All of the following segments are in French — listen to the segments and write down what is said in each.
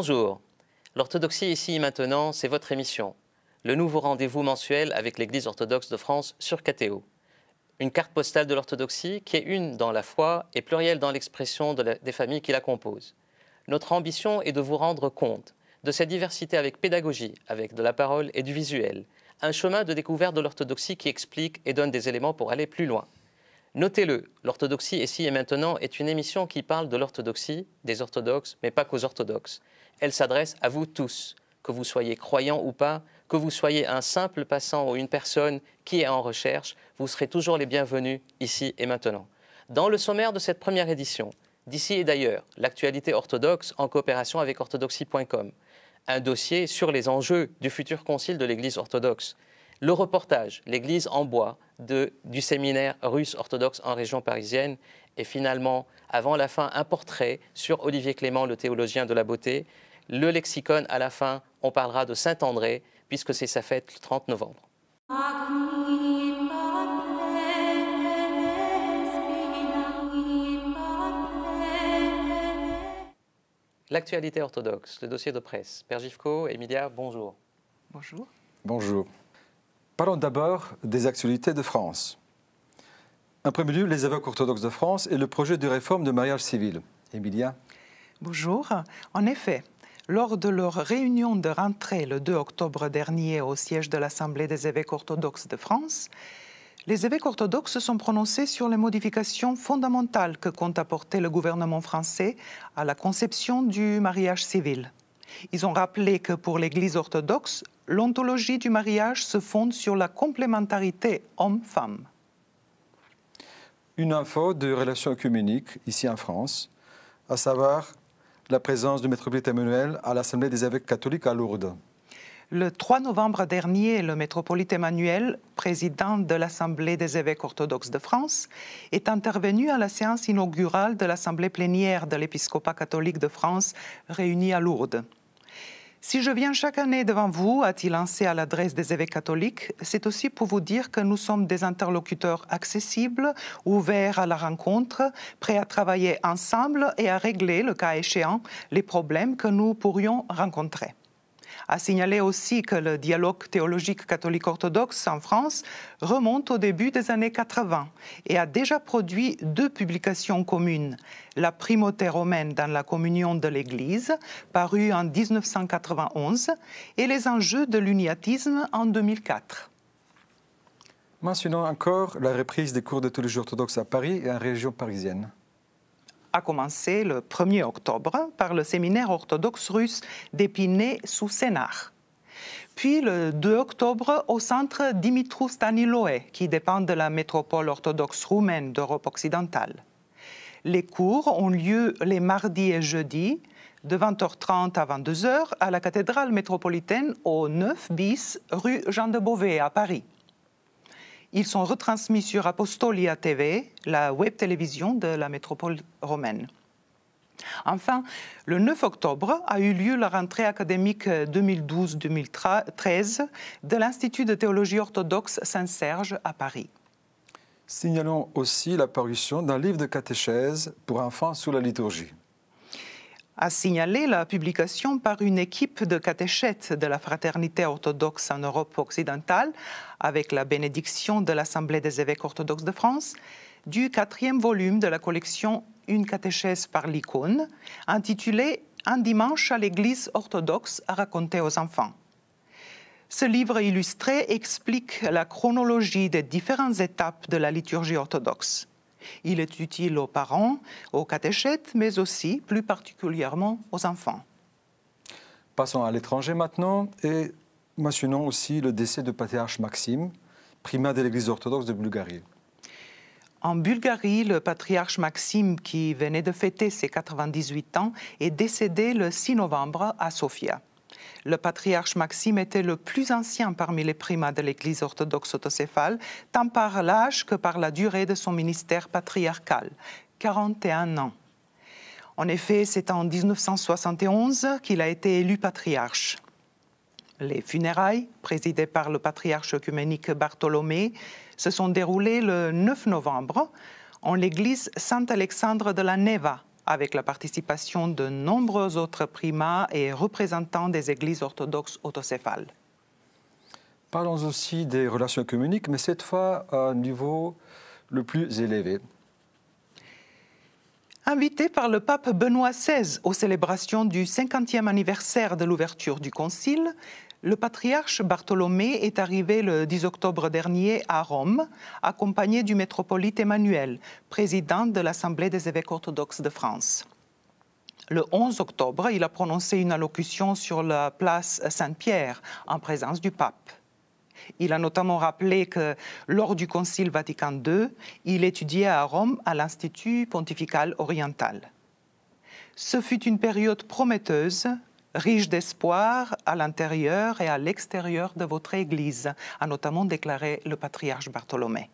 Bonjour. L'orthodoxie ici et maintenant, c'est votre émission. Le nouveau rendez-vous mensuel avec l'Église orthodoxe de France sur KTO. Une carte postale de l'orthodoxie qui est une dans la foi et plurielle dans l'expression des familles qui la composent. Notre ambition est de vous rendre compte de cette diversité avec pédagogie, avec de la parole et du visuel. Un chemin de découverte de l'orthodoxie qui explique et donne des éléments pour aller plus loin. Notez-le, l'orthodoxie ici et maintenant est une émission qui parle de l'orthodoxie, des orthodoxes, mais pas qu'aux orthodoxes elle s'adresse à vous tous, que vous soyez croyant ou pas, que vous soyez un simple passant ou une personne qui est en recherche, vous serez toujours les bienvenus ici et maintenant. Dans le sommaire de cette première édition, d'ici et d'ailleurs, l'actualité orthodoxe en coopération avec orthodoxie.com, un dossier sur les enjeux du futur concile de l'Église orthodoxe, le reportage L'Église en bois du séminaire russe orthodoxe en région parisienne et finalement, avant la fin, un portrait sur Olivier Clément, le théologien de la beauté, le lexicon, à la fin, on parlera de Saint-André, puisque c'est sa fête le 30 novembre. L'actualité orthodoxe, le dossier de presse. Père Gifco, Emilia, bonjour. Bonjour. Bonjour. Parlons d'abord des actualités de France. En premier lieu, les évêques orthodoxes de France et le projet de réforme de mariage civil. Emilia. Bonjour. En effet, lors de leur réunion de rentrée le 2 octobre dernier au siège de l'Assemblée des évêques orthodoxes de France, les évêques orthodoxes se sont prononcés sur les modifications fondamentales que compte apporter le gouvernement français à la conception du mariage civil. Ils ont rappelé que pour l'Église orthodoxe, l'ontologie du mariage se fonde sur la complémentarité homme-femme. Une info de relations œcuméniques ici en France, à savoir la présence du métropolite Emmanuel à l'Assemblée des évêques catholiques à Lourdes. Le 3 novembre dernier, le métropolite Emmanuel, président de l'Assemblée des évêques orthodoxes de France, est intervenu à la séance inaugurale de l'Assemblée plénière de l'épiscopat catholique de France réunie à Lourdes. Si je viens chaque année devant vous, a-t-il lancé à l'adresse des évêques catholiques, c'est aussi pour vous dire que nous sommes des interlocuteurs accessibles, ouverts à la rencontre, prêts à travailler ensemble et à régler, le cas échéant, les problèmes que nous pourrions rencontrer a signalé aussi que le dialogue théologique catholique-orthodoxe en France remonte au début des années 80 et a déjà produit deux publications communes. La primauté romaine dans la communion de l'Église, parue en 1991, et les enjeux de l'uniatisme en 2004. Mentionnons encore la reprise des cours de théologie orthodoxe à Paris et en région parisienne a commencé le 1er octobre par le séminaire orthodoxe russe d'Épinay sous Sénart. Puis le 2 octobre au centre Dimitru Staniloé, qui dépend de la métropole orthodoxe roumaine d'Europe occidentale. Les cours ont lieu les mardis et jeudis de 20h30 à 22h à la cathédrale métropolitaine au 9 bis rue Jean de Beauvais à Paris. Ils sont retransmis sur Apostolia TV, la web télévision de la métropole romaine. Enfin, le 9 octobre a eu lieu la rentrée académique 2012-2013 de l'Institut de théologie orthodoxe Saint-Serge à Paris. Signalons aussi l'apparition d'un livre de catéchèse pour enfants sous la liturgie a signalé la publication par une équipe de catéchètes de la fraternité orthodoxe en Europe occidentale, avec la bénédiction de l'Assemblée des évêques orthodoxes de France, du quatrième volume de la collection Une catéchèse par l'icône, intitulé Un dimanche à l'Église orthodoxe à raconter aux enfants. Ce livre illustré explique la chronologie des différentes étapes de la liturgie orthodoxe. Il est utile aux parents, aux catéchètes, mais aussi plus particulièrement aux enfants. Passons à l'étranger maintenant et mentionnons aussi le décès du patriarche Maxime, primat de l'Église orthodoxe de Bulgarie. En Bulgarie, le patriarche Maxime, qui venait de fêter ses 98 ans, est décédé le 6 novembre à Sofia. Le patriarche Maxime était le plus ancien parmi les primats de l'Église orthodoxe autocéphale, tant par l'âge que par la durée de son ministère patriarcal, 41 ans. En effet, c'est en 1971 qu'il a été élu patriarche. Les funérailles, présidées par le patriarche œcuménique Bartholomé, se sont déroulées le 9 novembre en l'église Saint-Alexandre de la Neva, avec la participation de nombreux autres primats et représentants des églises orthodoxes autocéphales. Parlons aussi des relations communiques, mais cette fois à un niveau le plus élevé. Invité par le pape Benoît XVI aux célébrations du 50e anniversaire de l'ouverture du Concile, le patriarche Bartholomé est arrivé le 10 octobre dernier à Rome, accompagné du métropolite Emmanuel, président de l'Assemblée des évêques orthodoxes de France. Le 11 octobre, il a prononcé une allocution sur la place Saint-Pierre en présence du pape. Il a notamment rappelé que lors du Concile Vatican II, il étudiait à Rome à l'Institut pontifical oriental. Ce fut une période prometteuse riche d'espoir à l'intérieur et à l'extérieur de votre Église, a notamment déclaré le patriarche Bartholomé.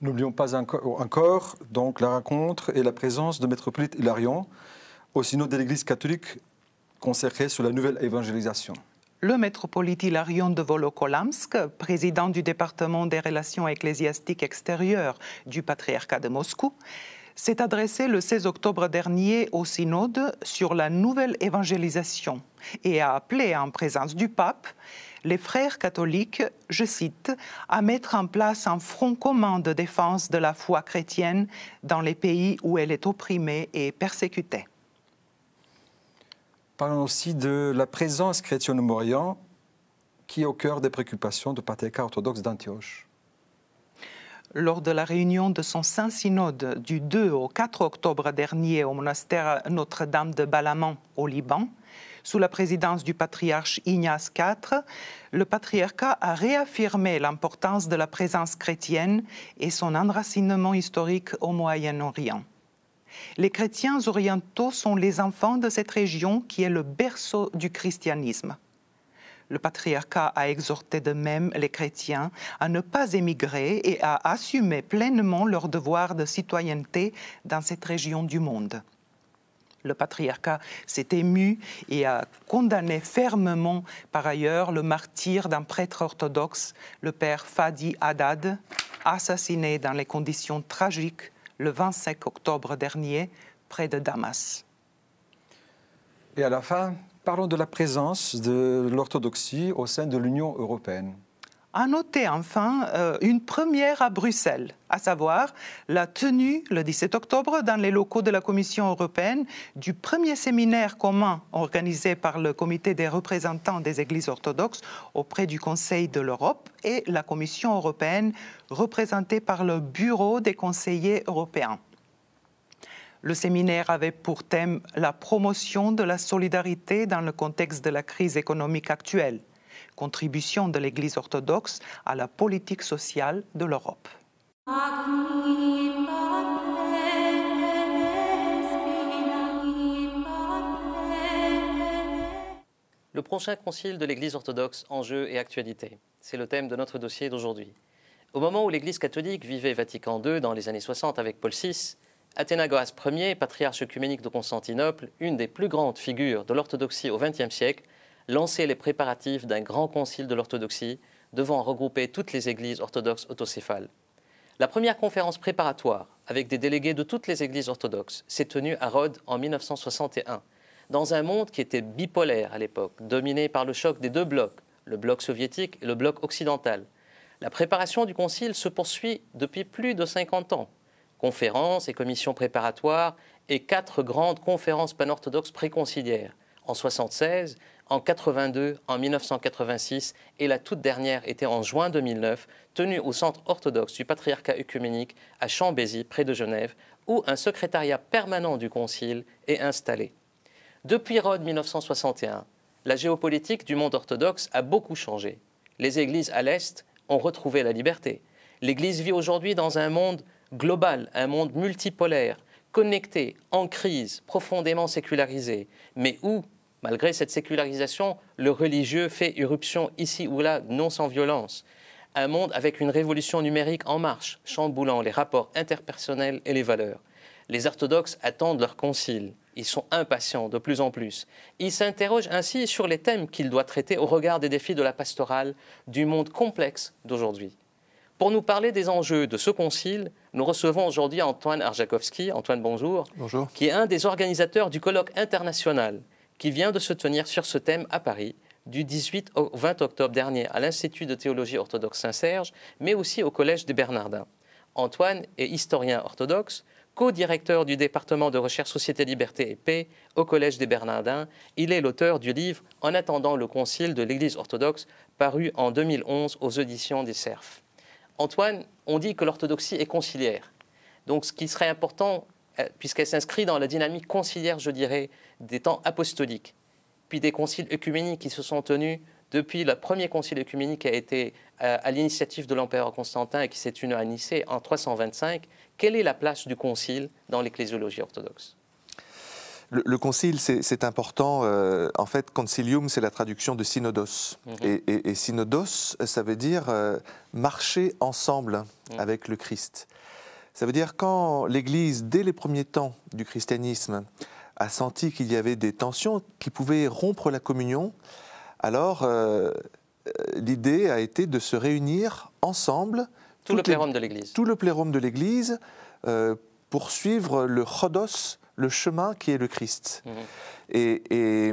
N'oublions pas encore donc la rencontre et la présence de Métropolite Hilarion au synode de l'Église catholique consacrée sur la nouvelle évangélisation le métropolite Hilarion de Volokolamsk, président du département des relations ecclésiastiques extérieures du patriarcat de Moscou, s'est adressé le 16 octobre dernier au synode sur la nouvelle évangélisation et a appelé en présence du pape les frères catholiques, je cite, à mettre en place un front commun de défense de la foi chrétienne dans les pays où elle est opprimée et persécutée. Parlons aussi de la présence chrétienne au Moyen qui est au cœur des préoccupations du patriarcat orthodoxe d'Antioche lors de la réunion de son Saint-Synode du 2 au 4 octobre dernier au monastère Notre-Dame de Balaman au Liban, sous la présidence du patriarche Ignace IV, le patriarcat a réaffirmé l'importance de la présence chrétienne et son enracinement historique au Moyen-Orient. Les chrétiens orientaux sont les enfants de cette région qui est le berceau du christianisme le patriarcat a exhorté de même les chrétiens à ne pas émigrer et à assumer pleinement leur devoir de citoyenneté dans cette région du monde. Le patriarcat s'est ému et a condamné fermement, par ailleurs, le martyr d'un prêtre orthodoxe, le père Fadi Haddad, assassiné dans les conditions tragiques le 25 octobre dernier près de Damas. Et à la fin, Parlons de la présence de l'orthodoxie au sein de l'Union européenne. À noter enfin euh, une première à Bruxelles, à savoir la tenue le 17 octobre dans les locaux de la Commission européenne du premier séminaire commun organisé par le Comité des représentants des Églises orthodoxes auprès du Conseil de l'Europe et la Commission européenne représentée par le Bureau des conseillers européens. Le séminaire avait pour thème la promotion de la solidarité dans le contexte de la crise économique actuelle, contribution de l'Église orthodoxe à la politique sociale de l'Europe. Le prochain concile de l'Église orthodoxe, enjeux et actualité. C'est le thème de notre dossier d'aujourd'hui. Au moment où l'Église catholique vivait Vatican II dans les années 60 avec Paul VI, Athénagoras Ier, patriarche œcuménique de Constantinople, une des plus grandes figures de l'orthodoxie au XXe siècle, lançait les préparatifs d'un grand concile de l'orthodoxie devant regrouper toutes les églises orthodoxes autocéphales. La première conférence préparatoire, avec des délégués de toutes les églises orthodoxes, s'est tenue à Rhodes en 1961, dans un monde qui était bipolaire à l'époque, dominé par le choc des deux blocs, le bloc soviétique et le bloc occidental. La préparation du concile se poursuit depuis plus de 50 ans conférences et commissions préparatoires et quatre grandes conférences panorthodoxes préconciliaires en 76, en 82, en 1986 et la toute dernière était en juin 2009, tenue au centre orthodoxe du patriarcat œcuménique à Chambézy, près de Genève, où un secrétariat permanent du concile est installé. Depuis Rhodes 1961, la géopolitique du monde orthodoxe a beaucoup changé. Les églises à l'Est ont retrouvé la liberté. L'Église vit aujourd'hui dans un monde global, un monde multipolaire, connecté, en crise, profondément sécularisé, mais où, malgré cette sécularisation, le religieux fait irruption ici ou là, non sans violence. Un monde avec une révolution numérique en marche, chamboulant les rapports interpersonnels et les valeurs. Les orthodoxes attendent leur concile. Ils sont impatients de plus en plus. Ils s'interrogent ainsi sur les thèmes qu'ils doivent traiter au regard des défis de la pastorale, du monde complexe d'aujourd'hui. Pour nous parler des enjeux de ce concile, nous recevons aujourd'hui Antoine Arjakovski. Antoine, bonjour. Bonjour. Qui est un des organisateurs du colloque international qui vient de se tenir sur ce thème à Paris du 18 au 20 octobre dernier à l'Institut de théologie orthodoxe Saint-Serge, mais aussi au Collège des Bernardins. Antoine est historien orthodoxe, co-directeur du département de recherche Société, Liberté et Paix au Collège des Bernardins. Il est l'auteur du livre En attendant le concile de l'Église orthodoxe, paru en 2011 aux auditions des Cerfs. Antoine, on dit que l'orthodoxie est conciliaire. Donc ce qui serait important, euh, puisqu'elle s'inscrit dans la dynamique conciliaire, je dirais, des temps apostoliques, puis des conciles œcuméniques qui se sont tenus depuis le premier concile œcuménique qui a été euh, à l'initiative de l'empereur Constantin et qui s'est tenu à Nicée en 325, quelle est la place du concile dans l'ecclésiologie orthodoxe le, concile, c'est important. Euh, en fait, concilium, c'est la traduction de synodos. Mhm. Et, synodos, ça veut dire euh, marcher ensemble mhm. avec le Christ. Ça veut dire quand l'Église, dès les premiers temps du christianisme, a senti qu'il y avait des tensions qui pouvaient rompre la communion, alors euh, l'idée a été de se réunir ensemble. Tout le plérôme de l'Église. Tout le plérôme de l'Église pour suivre le chodos le chemin qui est le Christ. Mhm. Et,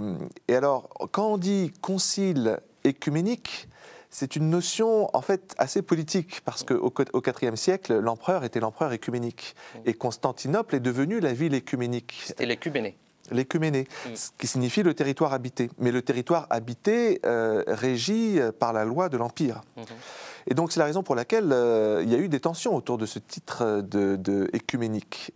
alors, quand on dit concile écuménique, c'est une notion en fait assez politique parce qu'au au IVe siècle, l'empereur était l'empereur écuménique mhm. et Constantinople est devenue la ville écuménique. C'était l'écuménée. L'écuménée, mhm. ce qui signifie le territoire habité. Mais le territoire habité euh, régit euh, par la loi de l'Empire. Et donc c'est la raison pour laquelle euh, il y a eu des tensions autour de ce titre euh, de, de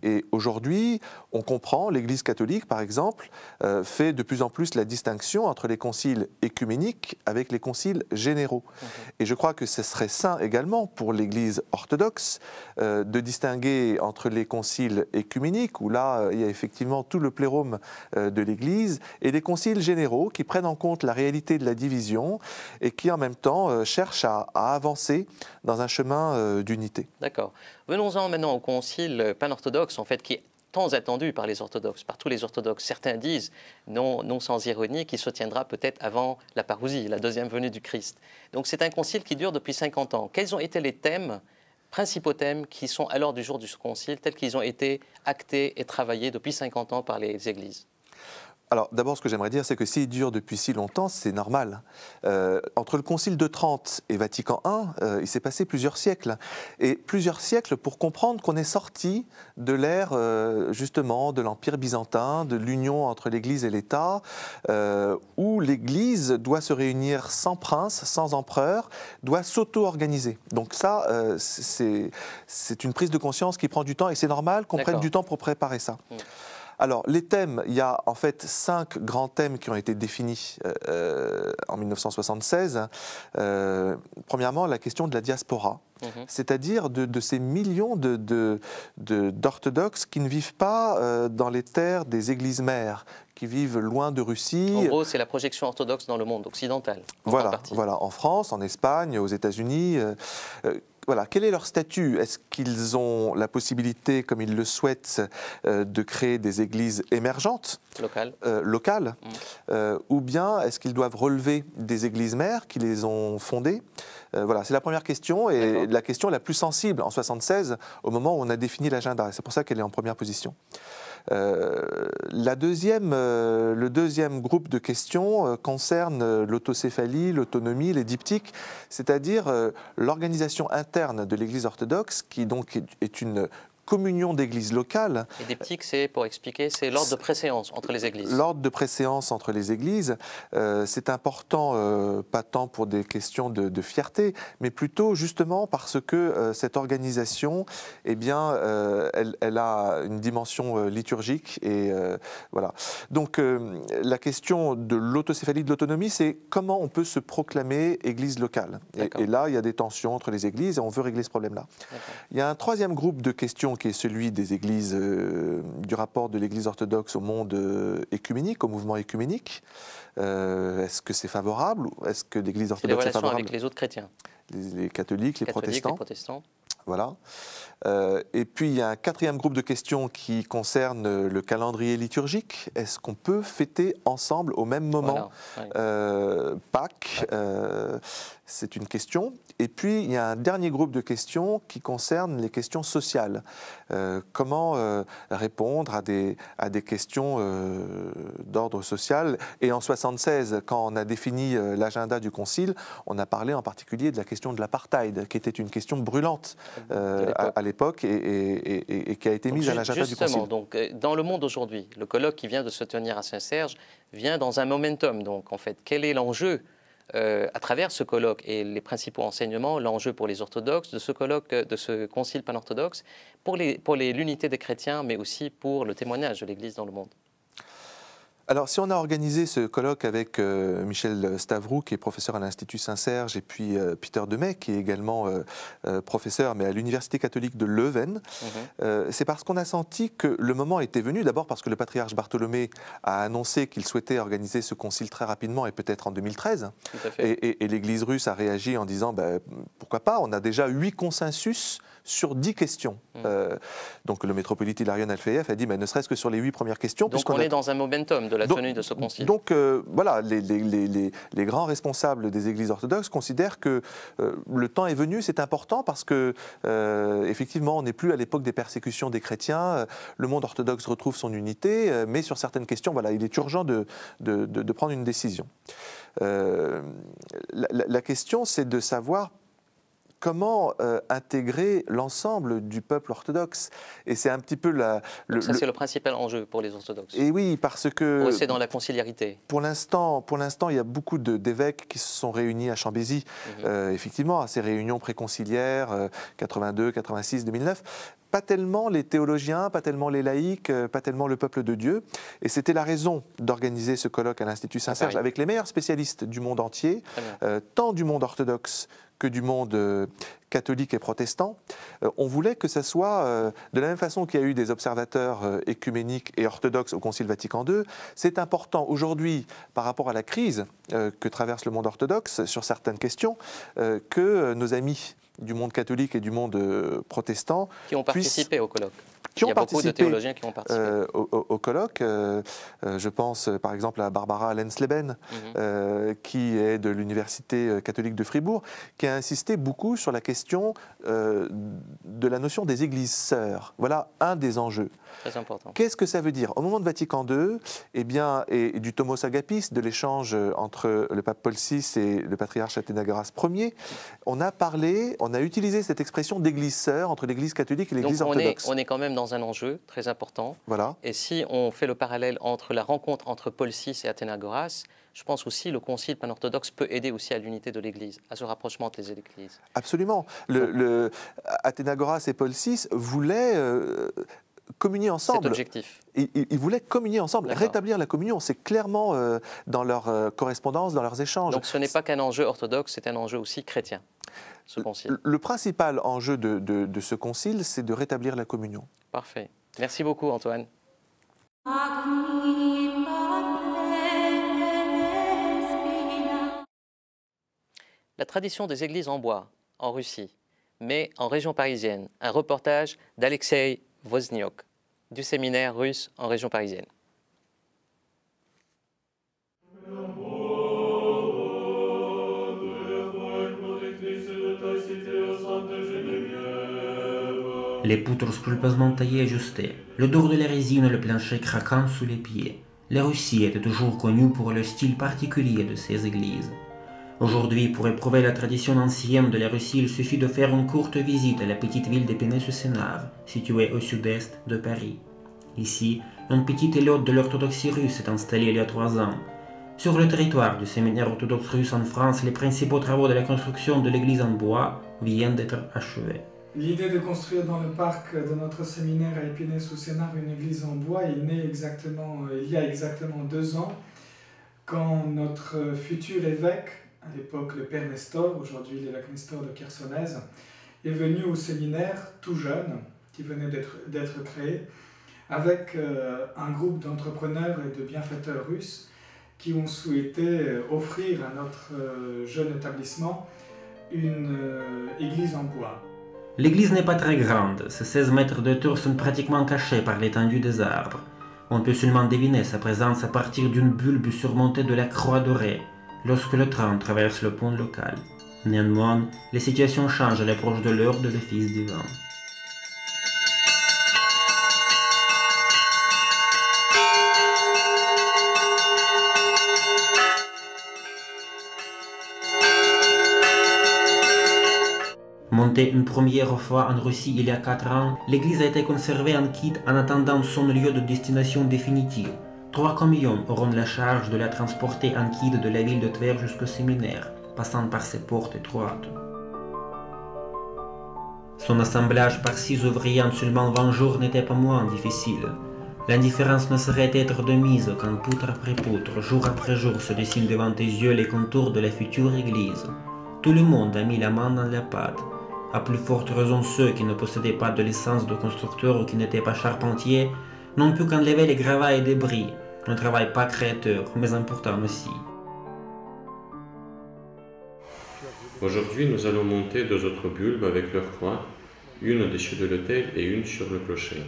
Et aujourd'hui, on comprend, l'Église catholique, par exemple, euh, fait de plus en plus la distinction entre les conciles écuméniques avec les conciles généraux. Mhm. Et je crois que ce serait sain également pour l'Église orthodoxe euh, de distinguer entre les conciles écuméniques, où là, euh, il y a effectivement tout le plérôme de l'Église, et les conciles généraux qui prennent en compte la réalité de la division et qui, en même temps, cherchent à, à, avancer dans un chemin d'unité. D'accord. Venons-en maintenant au concile pan en fait, qui tant par les orthodoxes, par tous les orthodoxes. Certains disent, non, non sans ironie, qu'il se tiendra peut-être avant la parousie, la deuxième venue du Christ. Donc c'est un concile qui dure depuis 50 ans. Quels ont été les thèmes, principaux thèmes, qui sont alors du jour du concile, tels qu'ils ont été actés et travaillés depuis 50 ans par les églises alors d'abord, ce que j'aimerais dire, c'est que s'il dure depuis si longtemps, c'est normal. Euh, entre le Concile de Trente et Vatican I, euh, il s'est passé plusieurs siècles. Et plusieurs siècles pour comprendre qu'on est sorti de l'ère, euh, justement, de l'Empire byzantin, de l'union entre l'Église et l'État, où l'Église doit se réunir sans prince, sans empereur, doit s'auto-organiser. Donc ça, c'est une prise de conscience qui prend du temps et c'est normal qu'on prenne du temps pour préparer ça. Mm. Alors, les thèmes, il y a en fait cinq grands thèmes qui ont été définis euh, euh, en 1976. Euh, premièrement, la question de la diaspora, mhm. c'est-à-dire de, ces millions d'orthodoxes qui ne vivent pas dans les terres des églises mères, qui vivent loin de Russie. En gros, c'est la projection orthodoxe dans le monde occidental. Voilà, voilà, en France, en Espagne, aux États-Unis voilà, quel est leur statut Est-ce qu'ils ont la possibilité, comme ils le souhaitent, euh, de créer des églises émergentes locales, euh, mm. euh, ou bien est-ce qu'ils doivent relever des églises mères qui les ont fondées euh, voilà, c'est la première question et la question la plus sensible en 76, au moment où on a défini l'agenda. C'est pour ça qu'elle est en première position. Euh, la deuxième, euh, le deuxième groupe de questions concerne l'autocéphalie, l'autonomie, les diptyques, c'est-à-dire l'organisation interne de l'Église orthodoxe, qui donc est une communion d'églises locales. Et diptyque, c'est pour expliquer, c'est l'ordre de préséance entre les églises. L'ordre de préséance entre les églises, euh, c'est important, euh, pas tant pour des questions de, fierté, mais plutôt justement parce que euh, cette organisation, eh bien, elle, elle, a une dimension liturgique et voilà. Donc la question de l'autocéphalie de l'autonomie, c'est comment on peut se proclamer église locale. et là, il y a des tensions entre les églises et on veut régler ce problème-là. Il y a un troisième groupe de questions qui est celui des églises, euh, du rapport de l'Église orthodoxe au monde écuménique, euh, au mouvement écuménique. Euh, est-ce que c'est favorable Est-ce que l'Église orthodoxe est, les relations favorable avec les autres chrétiens les, catholiques, Les protestants. Voilà. Euh, et puis il y a un quatrième groupe de questions qui concerne le calendrier liturgique. Est-ce qu'on peut fêter ensemble au même moment euh, Pâques euh, C'est une question. Et puis il y a un dernier groupe de questions qui concerne les questions sociales. comment répondre à des, à des questions d'ordre social Et en 76, quand on a défini l'agenda du Concile, on a parlé en particulier de la question de l'apartheid, qui était une question brûlante euh, à, l'époque et, qui a été mise à l'agenda du Concile. – Justement, donc euh, dans le monde aujourd'hui, le colloque qui vient de se tenir à Saint-Serge vient dans un momentum. Donc en fait, quel est l'enjeu euh, à travers ce colloque et les principaux enseignements, l'enjeu pour les orthodoxes de ce colloque, de ce concile panorthodoxe, pour l'unité les, pour les, des chrétiens, mais aussi pour le témoignage de l'Église dans le monde alors, si on a organisé ce colloque avec euh, Michel Stavrou, qui est professeur à l'Institut Saint-Serge, et puis euh, Peter Demet, qui est également euh, professeur, mais à l'Université catholique de Leuven, mhm. c'est parce qu'on a senti que le moment était venu. D'abord parce que le patriarche Bartholomé a annoncé qu'il souhaitait organiser ce concile très rapidement, et peut-être en 2013. Et, l'Église russe a réagi en disant bah, pourquoi pas On a déjà huit consensus sur dix questions. Mm. Euh, donc le métropolitain Larion Alfeyev a dit, mais ne serait-ce que sur les huit premières questions. Donc on, est dans un momentum de la tenue de ce concile. Donc euh, voilà, les, grands responsables des églises orthodoxes considèrent que euh, le temps est venu, c'est important parce que effectivement, on n'est plus à l'époque des persécutions des chrétiens. Le monde orthodoxe retrouve son unité, mais sur certaines questions, voilà, il est urgent de, prendre une décision. la question, c'est de savoir comment euh, intégrer l'ensemble du peuple orthodoxe. Et c'est un petit peu la. Le, ça, c'est le principal enjeu pour les orthodoxes. Et oui, parce que. C'est dans la conciliarité. Pour l'instant, pour l'instant, il y a beaucoup d'évêques qui se sont réunis à Chambézy, mhm. euh, effectivement, à ces réunions préconciliaires 82, 86, 2009 pas tellement les théologiens, pas tellement les laïcs, euh, pas tellement le peuple de Dieu. Et c'était la raison d'organiser ce colloque à l'Institut Saint-Serge ah avec les meilleurs spécialistes du monde entier, tant du monde orthodoxe que du monde euh, catholique et protestant. Euh, on voulait que ça soit, euh, de la même façon qu'il y a eu des observateurs écuméniques et orthodoxes au Concile Vatican II, c'est important aujourd'hui, par rapport à la crise que traverse le monde orthodoxe sur certaines questions, que nos amis du monde catholique et du monde protestant. Qui ont participé au colloque qui ont participé. Euh, au, colloque. Euh, euh, je pense par exemple à Barbara Lensleben, mhm. qui est de l'Université catholique de Fribourg, qui a insisté beaucoup sur la question de la notion des églises sœurs. Voilà un des enjeux. Très important. Qu'est-ce que ça veut dire Au moment de Vatican eh II, et bien, et du Thomas Agapis, de l'échange entre le pape Paul VI et le patriarche Athénagoras Ier, on a parlé, on a utilisé cette expression d'église sœur entre l'église catholique et l'église orthodoxe. on est quand même dans un enjeu très important. Voilà. Et si on fait le parallèle entre la rencontre entre Paul VI et Athénagoras, je pense aussi que le concile panorthodoxe peut aider aussi à l'unité de l'Église, à ce rapprochement entre les Églises. Absolument. Le, Athénagoras et Paul VI voulaient euh, communier ensemble. C'est objectif. Ils, voulaient communier ensemble, rétablir la communion. C'est clairement euh, dans leur euh, correspondance, dans leurs échanges. Donc ce n'est pas qu'un enjeu orthodoxe, c'est un enjeu aussi chrétien. Le, principal enjeu de, de ce concile, c'est de rétablir la communion. Parfait. Merci beaucoup, Antoine. La tradition des églises en bois, en Russie, mais en région parisienne. Un reportage d'Alexei Wozniok, du séminaire russe en région parisienne. les poutres scrupuleusement taillées et ajustées, le dos de la résine et le plancher craquant sous les pieds. La Russie était toujours connue pour le style particulier de ses églises. Aujourd'hui, pour éprouver la tradition ancienne de la Russie, il suffit de faire une courte visite à la petite ville des sur sénard située au sud-est de Paris. Ici, une petite élotte de l'orthodoxie russe est installée il y a trois ans. Sur le territoire du séminaire orthodoxe russe en France, les principaux travaux de la construction de l'église en bois viennent d'être achevés. L'idée de construire dans le parc de notre séminaire à Épinay-sous-Sénart une église en bois est née exactement, euh, il y a exactement deux ans, quand notre euh, futur évêque, à l'époque le père Nestor, aujourd'hui l'évêque Nestor de Kersonez, est venu au séminaire tout jeune, qui venait d'être créé, avec euh, un groupe d'entrepreneurs et de bienfaiteurs russes qui ont souhaité offrir à notre jeune établissement une église en bois. L'église n'est pas très grande, ses 16 mètres de tour sont pratiquement cachés par l'étendue des arbres. On peut seulement deviner sa présence à partir d'une bulbe surmontée de la croix dorée, lorsque le train traverse le pont local. Néanmoins, les situations changent à l'approche de l'heure de l'office divin. Montée une première fois en Russie il y a 4 ans, l'église a été conservée en kit en attendant son lieu de destination définitif. Trois camions auront la charge de la transporter en kit de la ville de Tver jusqu'au séminaire, passant par ses portes étroites. Son assemblage par six ouvriers en seulement 20 jours n'était pas moins difficile. L'indifférence ne serait être de mise quand poutre après poutre, jour après jour, se dessinent devant tes yeux les contours de la future église. Tout le monde a mis la main dans la pâte à plus forte raison ceux qui ne possédaient pas de licence de constructeur ou qui n'étaient pas charpentiers, n'ont pu qu'enlever les gravats et débris, un travail pas créateur, mais important aussi. Aujourd'hui, nous allons monter deux autres bulbes avec leur croix, une au-dessus de l'hôtel et une sur le clocher.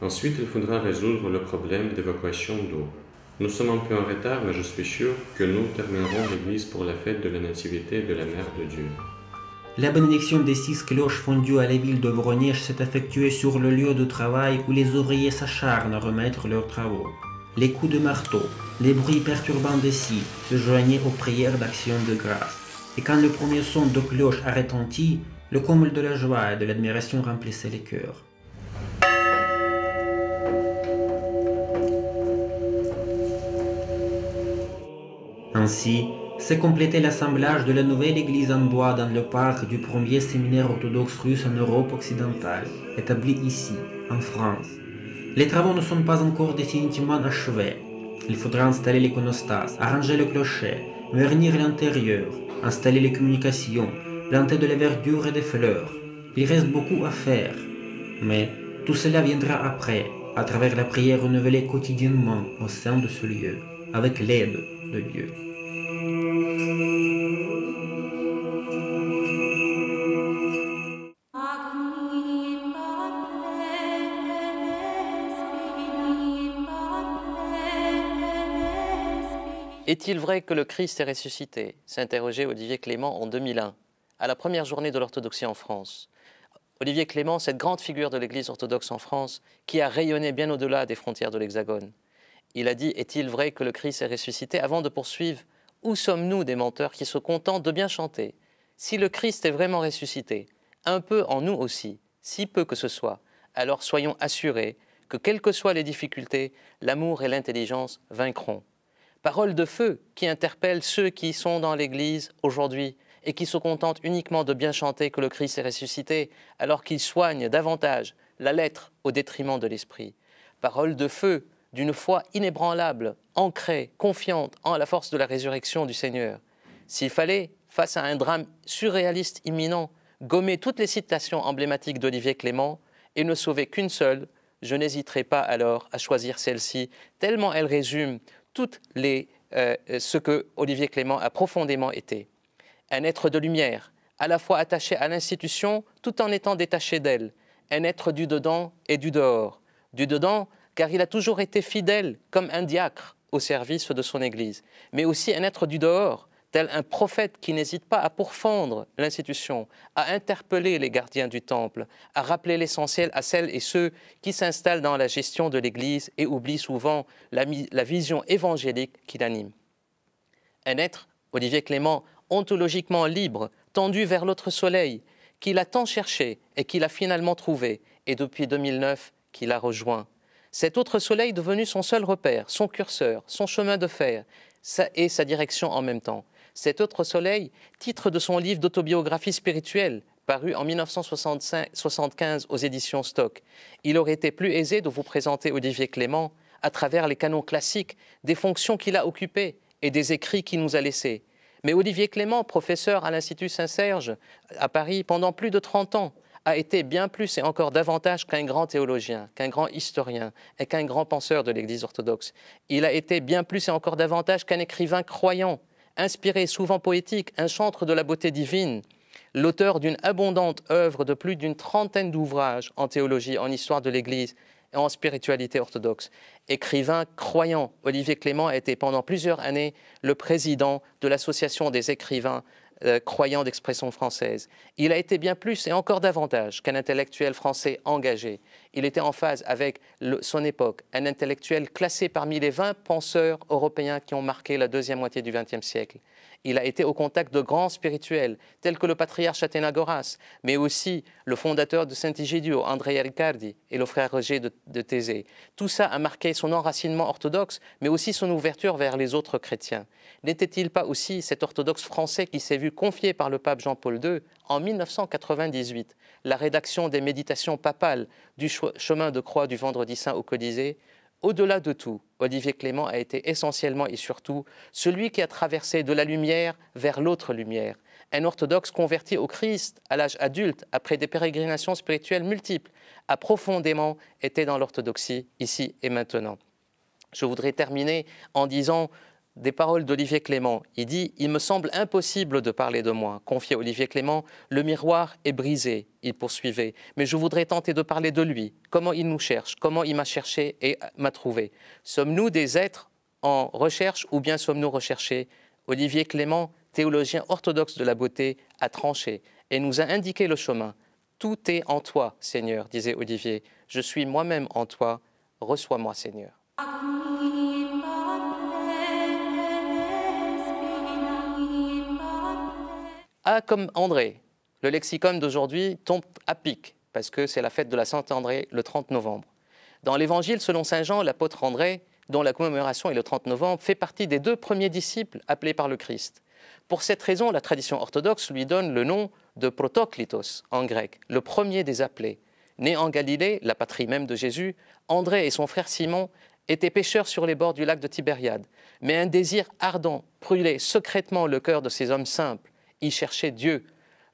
Ensuite, il faudra résoudre le problème d'évacuation d'eau. Nous sommes un peu en retard, mais je suis sûr que nous terminerons l'église pour la fête de la Nativité de la Mère de Dieu. La bénédiction des six cloches fondues à la ville de Voronezh s'est effectuée sur le lieu de travail où les ouvriers s'acharnent à remettre leurs travaux. Les coups de marteau, les bruits perturbants des scies se joignaient aux prières d'action de grâce. Et quand le premier son de cloche a retenti, le comble de la joie et de l'admiration remplissait les cœurs. Ainsi, c'est compléter l'assemblage de la nouvelle église en bois dans le parc du premier séminaire orthodoxe russe en Europe occidentale, établi ici, en France. Les travaux ne sont pas encore définitivement achevés. Il faudra installer l'iconostase, arranger le clocher, vernir l'intérieur, installer les communications, planter de la verdure et des fleurs. Il reste beaucoup à faire. Mais tout cela viendra après, à travers la prière renouvelée quotidiennement au sein de ce lieu, avec l'aide de Dieu. Est-il vrai que le Christ est ressuscité s'interrogeait Olivier Clément en 2001, à la première journée de l'orthodoxie en France. Olivier Clément, cette grande figure de l'Église orthodoxe en France, qui a rayonné bien au-delà des frontières de l'Hexagone. Il a dit Est-il vrai que le Christ est ressuscité avant de poursuivre Où sommes-nous des menteurs qui se contentent de bien chanter Si le Christ est vraiment ressuscité, un peu en nous aussi, si peu que ce soit, alors soyons assurés que, quelles que soient les difficultés, l'amour et l'intelligence vaincront. Parole de feu qui interpelle ceux qui sont dans l'Église aujourd'hui et qui se contentent uniquement de bien chanter que le Christ est ressuscité, alors qu'ils soignent davantage la lettre au détriment de l'esprit. Parole de feu d'une foi inébranlable, ancrée, confiante en la force de la résurrection du Seigneur. S'il fallait, face à un drame surréaliste imminent, gommer toutes les citations emblématiques d'Olivier Clément et ne sauver qu'une seule, je n'hésiterais pas alors à choisir celle-ci, tellement elle résume toutes les, euh, ce que Olivier Clément a profondément été. Un être de lumière, à la fois attaché à l'institution tout en étant détaché d'elle, un être du dedans et du dehors. Du dedans, car il a toujours été fidèle, comme un diacre, au service de son Église, mais aussi un être du dehors, tel un prophète qui n'hésite pas à pourfendre l'institution, à interpeller les gardiens du temple, à rappeler l'essentiel à celles et ceux qui s'installent dans la gestion de l'Église et oublient souvent la, vision évangélique qui l'anime. Un être, Olivier Clément, ontologiquement libre, tendu vers l'autre soleil, qu'il a tant cherché et qu'il a finalement trouvé, et depuis 2009 qu'il a rejoint. Cet autre soleil devenu son seul repère, son curseur, son chemin de fer, et sa direction en même temps. Cet autre soleil, titre de son livre d'autobiographie spirituelle, paru en 1975 aux éditions Stock. Il aurait été plus aisé de vous présenter Olivier Clément à travers les canons classiques, des fonctions qu'il a occupées et des écrits qu'il nous a laissés. Mais Olivier Clément, professeur à l'Institut Saint-Serge à Paris pendant plus de 30 ans, a été bien plus et encore davantage qu'un grand théologien, qu'un grand historien et qu'un grand penseur de l'Église orthodoxe. Il a été bien plus et encore davantage qu'un écrivain croyant, inspiré, souvent poétique, un chantre de la beauté divine, l'auteur d'une abondante œuvre de plus d'une trentaine d'ouvrages en théologie, en histoire de l'Église et en spiritualité orthodoxe. Écrivain croyant, Olivier Clément a été pendant plusieurs années le président de l'Association des écrivains euh, croyants d'expression française. Il a été bien plus et encore davantage qu'un intellectuel français engagé. Il était en phase avec son époque, un intellectuel classé parmi les 20 penseurs européens qui ont marqué la deuxième moitié du XXe siècle. Il a été au contact de grands spirituels, tels que le patriarche Athénagoras, mais aussi le fondateur de Saint-Igidio, André Riccardi, et le frère Roger de, de Thésée. Tout ça a marqué son enracinement orthodoxe, mais aussi son ouverture vers les autres chrétiens. N'était-il pas aussi cet orthodoxe français qui s'est vu confié par le pape Jean-Paul II en 1998 la rédaction des méditations papales du chemin de croix du vendredi saint au Colisée, au-delà de tout, Olivier Clément a été essentiellement et surtout celui qui a traversé de la lumière vers l'autre lumière, un orthodoxe converti au Christ à l'âge adulte après des pérégrinations spirituelles multiples, a profondément été dans l'orthodoxie ici et maintenant. Je voudrais terminer en disant des paroles d'Olivier Clément. Il dit Il me semble impossible de parler de moi. confiait Olivier Clément, le miroir est brisé, il poursuivait. Mais je voudrais tenter de parler de lui, comment il nous cherche, comment il m'a cherché et m'a trouvé. Sommes-nous des êtres en recherche ou bien sommes-nous recherchés Olivier Clément, théologien orthodoxe de la beauté, a tranché et nous a indiqué le chemin. Tout est en toi, Seigneur, disait Olivier. Je suis moi-même en toi. Reçois-moi, Seigneur. comme André. Le lexicon d'aujourd'hui tombe à pic parce que c'est la fête de la Saint-André le 30 novembre. Dans l'Évangile selon Saint Jean, l'apôtre André, dont la commémoration est le 30 novembre, fait partie des deux premiers disciples appelés par le Christ. Pour cette raison, la tradition orthodoxe lui donne le nom de Protoclitos en grec, le premier des appelés. Né en Galilée, la patrie même de Jésus, André et son frère Simon étaient pêcheurs sur les bords du lac de Tibériade. Mais un désir ardent brûlait secrètement le cœur de ces hommes simples il cherchait Dieu.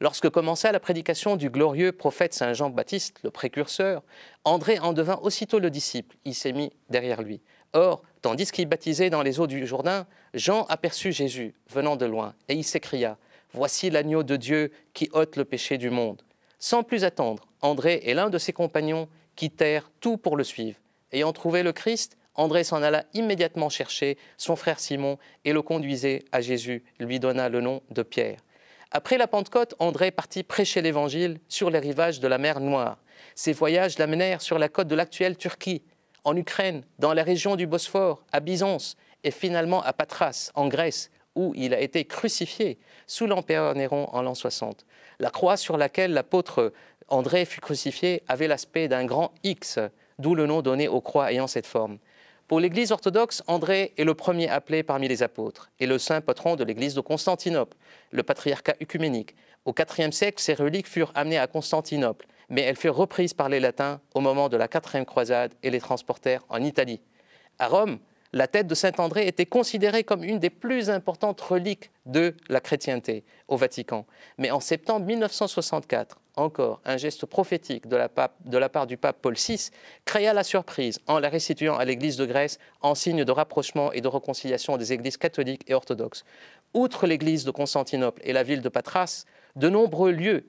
Lorsque commença la prédication du glorieux prophète Saint Jean-Baptiste, le précurseur, André en devint aussitôt le disciple, il s'est mis derrière lui. Or, tandis qu'il baptisait dans les eaux du Jourdain, Jean aperçut Jésus venant de loin, et il s'écria, Voici l'agneau de Dieu qui ôte le péché du monde. Sans plus attendre, André et l'un de ses compagnons quittèrent tout pour le suivre. Ayant trouvé le Christ, André s'en alla immédiatement chercher son frère Simon et le conduisait à Jésus, lui donna le nom de Pierre. Après la Pentecôte, André partit prêcher l'Évangile sur les rivages de la mer Noire. Ses voyages l'amenèrent sur la côte de l'actuelle Turquie, en Ukraine, dans la région du Bosphore, à Byzance et finalement à Patras, en Grèce, où il a été crucifié sous l'empereur Néron en l'an 60. La croix sur laquelle l'apôtre André fut crucifié avait l'aspect d'un grand X, d'où le nom donné aux croix ayant cette forme. Pour l'Église orthodoxe, André est le premier appelé parmi les apôtres et le saint patron de l'Église de Constantinople, le patriarcat œcuménique. Au IVe siècle, ses reliques furent amenées à Constantinople, mais elles furent reprises par les Latins au moment de la quatrième croisade et les transportèrent en Italie. À Rome, la tête de Saint André était considérée comme une des plus importantes reliques de la chrétienté au Vatican. Mais en septembre 1964, encore un geste prophétique de la, part du pape Paul VI, créa la surprise en la restituant à l'Église de Grèce en signe de rapprochement et de réconciliation des Églises catholiques et orthodoxes. Outre l'Église de Constantinople et la ville de Patras, de nombreux lieux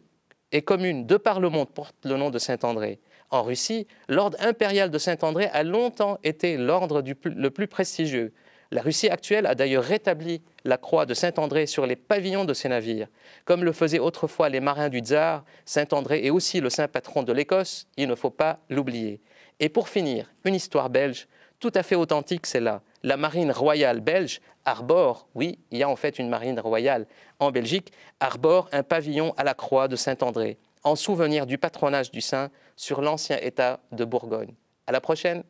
et communes de par le monde portent le nom de Saint André. En Russie, l'ordre impérial de Saint André a longtemps été l'ordre le plus prestigieux. La Russie actuelle a d'ailleurs rétabli la croix de Saint-André sur les pavillons de ses navires, comme le faisaient autrefois les marins du tsar. Saint-André est aussi le saint patron de l'Écosse, il ne faut pas l'oublier. Et pour finir, une histoire belge tout à fait authentique, c'est là. La marine royale belge arbore, oui, il y a en fait une marine royale en Belgique, arbore un pavillon à la croix de Saint-André, en souvenir du patronage du saint sur l'ancien État de Bourgogne. À la prochaine.